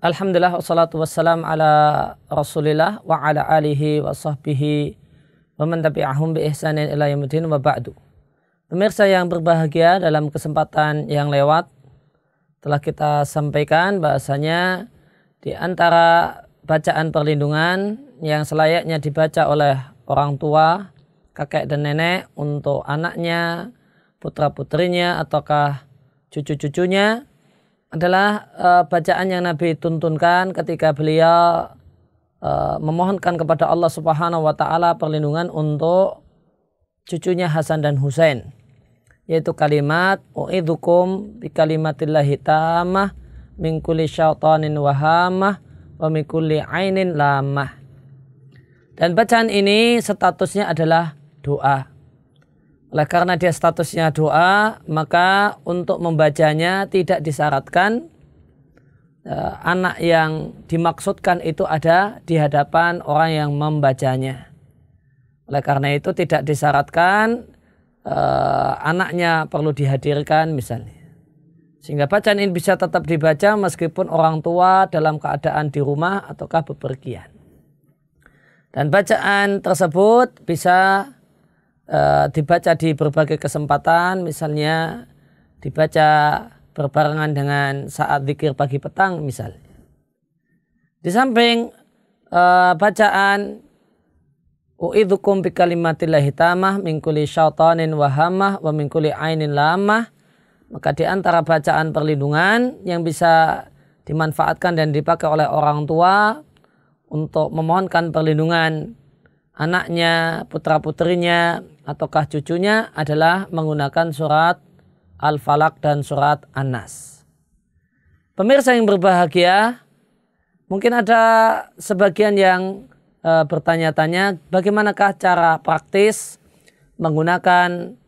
Alhamdulillah wassalatu wassalam ala rasulillah wa ala alihi wa sahbihi wa man tabi'ahum bi ihsanin ila yaumil wa ba'du. Pemirsa yang berbahagia dalam kesempatan yang lewat telah kita sampaikan bahasanya di antara bacaan perlindungan yang selayaknya dibaca oleh orang tua, kakek dan nenek untuk anaknya, putra-putrinya ataukah cucu-cucunya adalah uh, bacaan yang Nabi tuntunkan ketika beliau uh, memohonkan kepada Allah Subhanahu wa taala perlindungan untuk cucunya Hasan dan Husain yaitu kalimat uidzukum bi kalimatillahi tamah min kulli syaitanin wahamah wa min kulli ainin lamah dan bacaan ini statusnya adalah doa oleh karena dia statusnya doa, maka untuk membacanya tidak disyaratkan e, anak yang dimaksudkan itu ada di hadapan orang yang membacanya. Oleh karena itu tidak disyaratkan e, anaknya perlu dihadirkan misalnya. Sehingga bacaan ini bisa tetap dibaca meskipun orang tua dalam keadaan di rumah ataukah bepergian. Dan bacaan tersebut bisa e, dibaca di berbagai kesempatan, misalnya dibaca berbarengan dengan saat zikir pagi petang misalnya. Di samping e, bacaan U'idhukum bi kalimatillah tamah min kulli syaitanin wa hamah wa min kulli ainin lamah. Maka di antara bacaan perlindungan yang bisa dimanfaatkan dan dipakai oleh orang tua untuk memohonkan perlindungan anaknya, putra-putrinya, ataukah cucunya adalah menggunakan surat Al-Falak dan surat An-Nas. Pemirsa yang berbahagia, mungkin ada sebagian yang e, bertanya-tanya bagaimanakah cara praktis menggunakan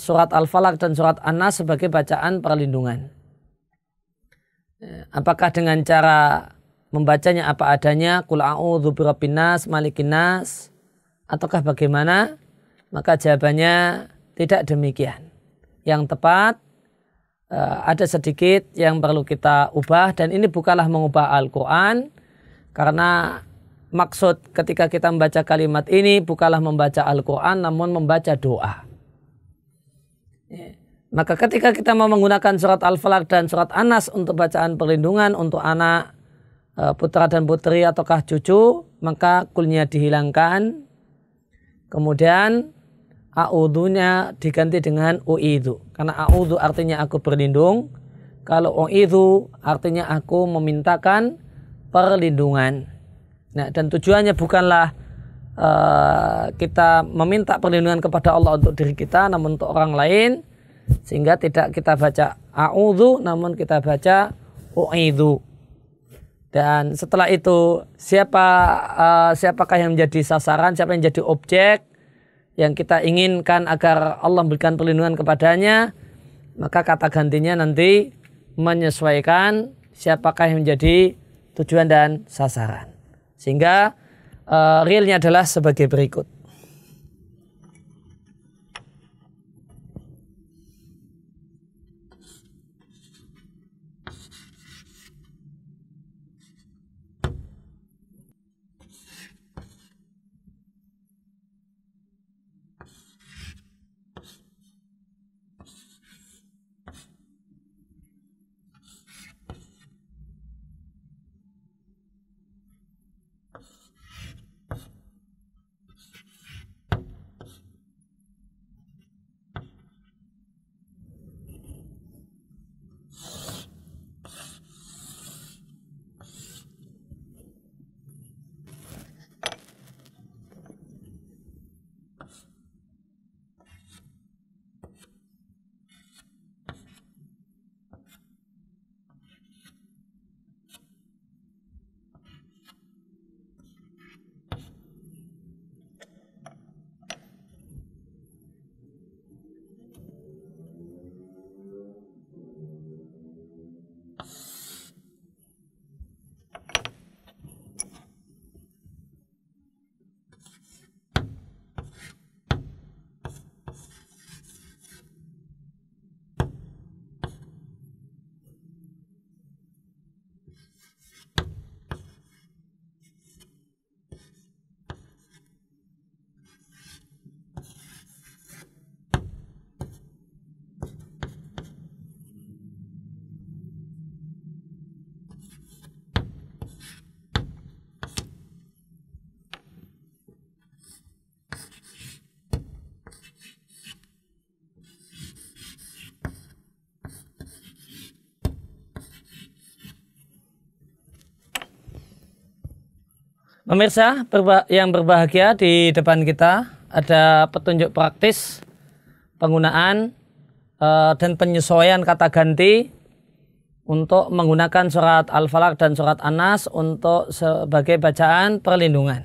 surat Al-Falak dan surat An-Nas sebagai bacaan perlindungan. E, apakah dengan cara membacanya apa adanya, kul a'udzu birabbinas, malikinas ataukah bagaimana? Maka jawabannya tidak demikian. Yang tepat eh, ada sedikit yang perlu kita ubah dan ini bukanlah mengubah Al-Quran karena maksud ketika kita membaca kalimat ini bukanlah membaca Al-Quran namun membaca doa. Ya. Maka ketika kita mau menggunakan surat Al-Falaq dan surat Anas untuk bacaan perlindungan untuk anak eh, putra dan putri ataukah cucu maka kulnya dihilangkan. Kemudian a'udhunya diganti dengan u'idhu. Karena a'udhu artinya aku berlindung. Kalau u'idhu artinya aku memintakan perlindungan. Nah, dan tujuannya bukanlah uh, kita meminta perlindungan kepada Allah untuk diri kita, namun untuk orang lain, sehingga tidak kita baca a'udhu, namun kita baca u'idhu. Dan setelah itu siapa uh, siapakah yang menjadi sasaran, siapa yang menjadi objek yang kita inginkan agar Allah memberikan perlindungan kepadanya, maka kata gantinya nanti menyesuaikan siapakah yang menjadi tujuan dan sasaran. Sehingga uh, realnya adalah sebagai berikut. Pemirsa yang berbahagia di depan kita ada petunjuk praktis penggunaan e, dan penyesuaian kata ganti untuk menggunakan surat Al-Falaq dan surat Anas An untuk sebagai bacaan perlindungan.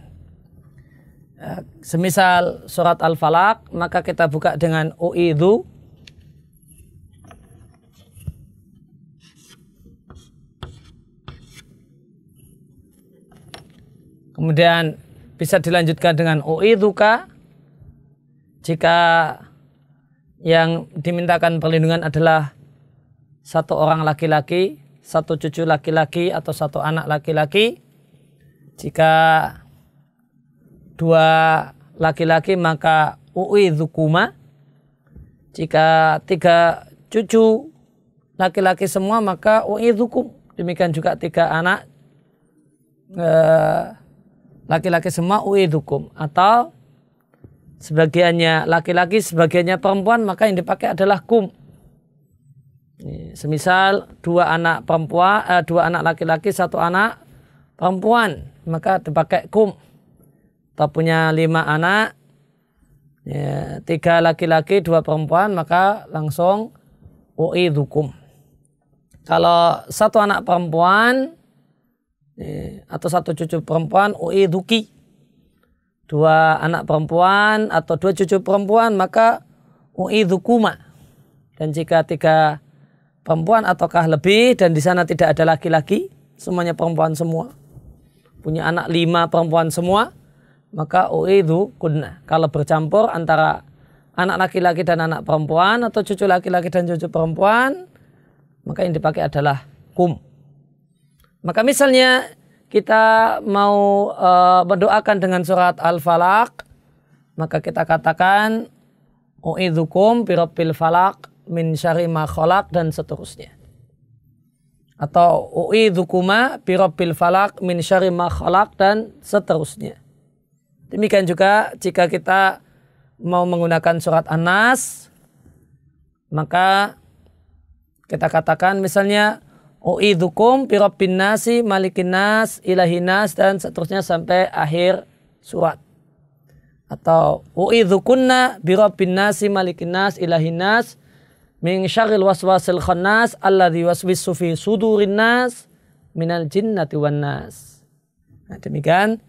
E, semisal surat Al-Falaq maka kita buka dengan uidu Kemudian bisa dilanjutkan dengan uidzuka jika yang dimintakan perlindungan adalah satu orang laki-laki, satu cucu laki-laki atau satu anak laki-laki. Jika dua laki-laki maka ui uidzukuma. Jika tiga cucu laki-laki semua maka ui uidzukum. Demikian juga tiga anak. eh, laki-laki semua uidukum atau sebagiannya laki-laki sebagiannya perempuan maka yang dipakai adalah kum semisal dua anak perempuan eh, dua anak laki-laki satu anak perempuan maka dipakai kum atau punya lima anak ya, tiga laki-laki dua perempuan maka langsung uidukum kalau satu anak perempuan Eh, atau satu cucu perempuan duki dua anak perempuan atau dua cucu perempuan maka dukuma dan jika tiga perempuan ataukah lebih dan di sana tidak ada laki-laki semuanya perempuan semua punya anak lima perempuan semua maka uidu kunna kalau bercampur antara anak laki-laki dan anak perempuan atau cucu laki-laki dan cucu perempuan maka yang dipakai adalah kum maka misalnya kita mau uh, berdoakan dengan surat Al-Falaq, maka kita katakan U'idzukum birabbil falaq min syarri ma khalaq dan seterusnya. Atau U'idhukuma birabbil falaq min syarri ma khalaq dan seterusnya. Demikian juga jika kita mau menggunakan surat An-Nas, maka kita katakan misalnya U'idhukum birabbin nasi, malikin nas, ilahin nas, dan seterusnya sampai akhir surat. Atau u'idhukunna birabbin nasi, malikin nas, ilahin nas, min syarril waswasil khannas, alladhi waswisu fi sudurin nas, minal jinnati wan nas. Nah, demikian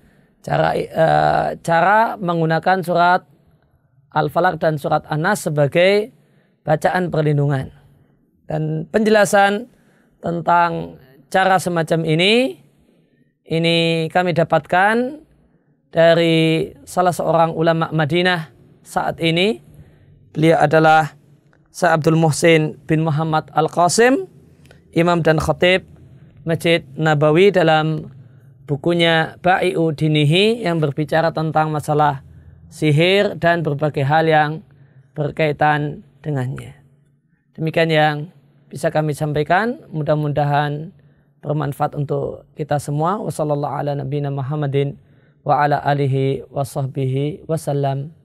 cara uh, cara menggunakan surat Al-Falaq dan surat An-Nas sebagai bacaan perlindungan. Dan penjelasan tentang cara semacam ini ini kami dapatkan dari salah seorang ulama Madinah saat ini beliau adalah Syaikh Abdul Muhsin bin Muhammad Al-Qasim imam dan khatib Masjid Nabawi dalam bukunya Ba'i'u Dinihi yang berbicara tentang masalah sihir dan berbagai hal yang berkaitan dengannya. Demikian yang bisa kami sampaikan. Mudah-mudahan bermanfaat untuk kita semua. Wassalamualaikum warahmatullahi wabarakatuh.